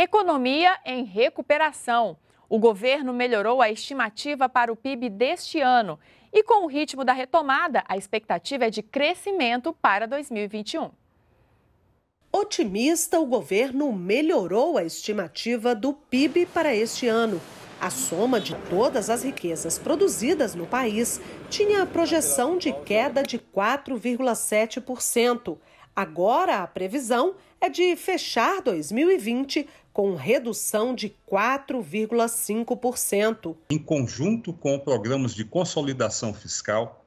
Economia em recuperação. O governo melhorou a estimativa para o PIB deste ano e, com o ritmo da retomada, a expectativa é de crescimento para 2021. Otimista, o governo melhorou a estimativa do PIB para este ano. A soma de todas as riquezas produzidas no país tinha a projeção de queda de 4,7%. Agora a previsão é de fechar 2020 com redução de 4,5%. Em conjunto com programas de consolidação fiscal,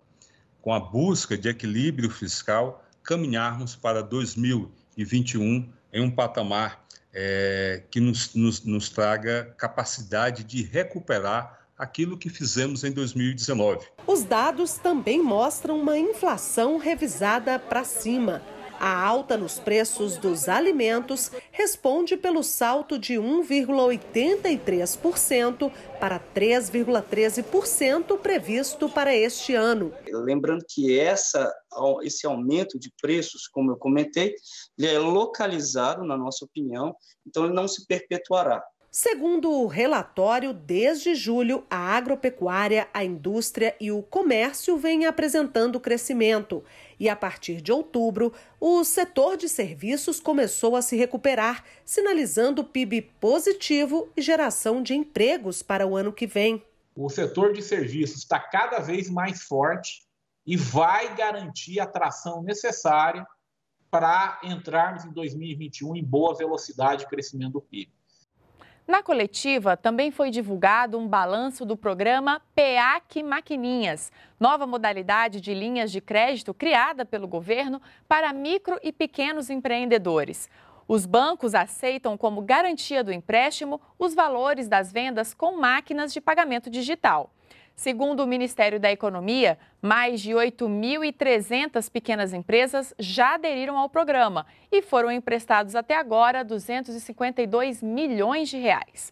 com a busca de equilíbrio fiscal, caminharmos para 2021 em um patamar é, que nos, nos, nos traga capacidade de recuperar aquilo que fizemos em 2019. Os dados também mostram uma inflação revisada para cima. A alta nos preços dos alimentos responde pelo salto de 1,83% para 3,13% previsto para este ano. Lembrando que essa, esse aumento de preços, como eu comentei, ele é localizado, na nossa opinião, então ele não se perpetuará. Segundo o relatório, desde julho, a agropecuária, a indústria e o comércio vêm apresentando crescimento. E a partir de outubro, o setor de serviços começou a se recuperar, sinalizando PIB positivo e geração de empregos para o ano que vem. O setor de serviços está cada vez mais forte e vai garantir a tração necessária para entrarmos em 2021 em boa velocidade de crescimento do PIB. Na coletiva, também foi divulgado um balanço do programa PEAC Maquininhas, nova modalidade de linhas de crédito criada pelo governo para micro e pequenos empreendedores. Os bancos aceitam como garantia do empréstimo os valores das vendas com máquinas de pagamento digital. Segundo o Ministério da Economia, mais de 8.300 pequenas empresas já aderiram ao programa e foram emprestados até agora 252 milhões de reais.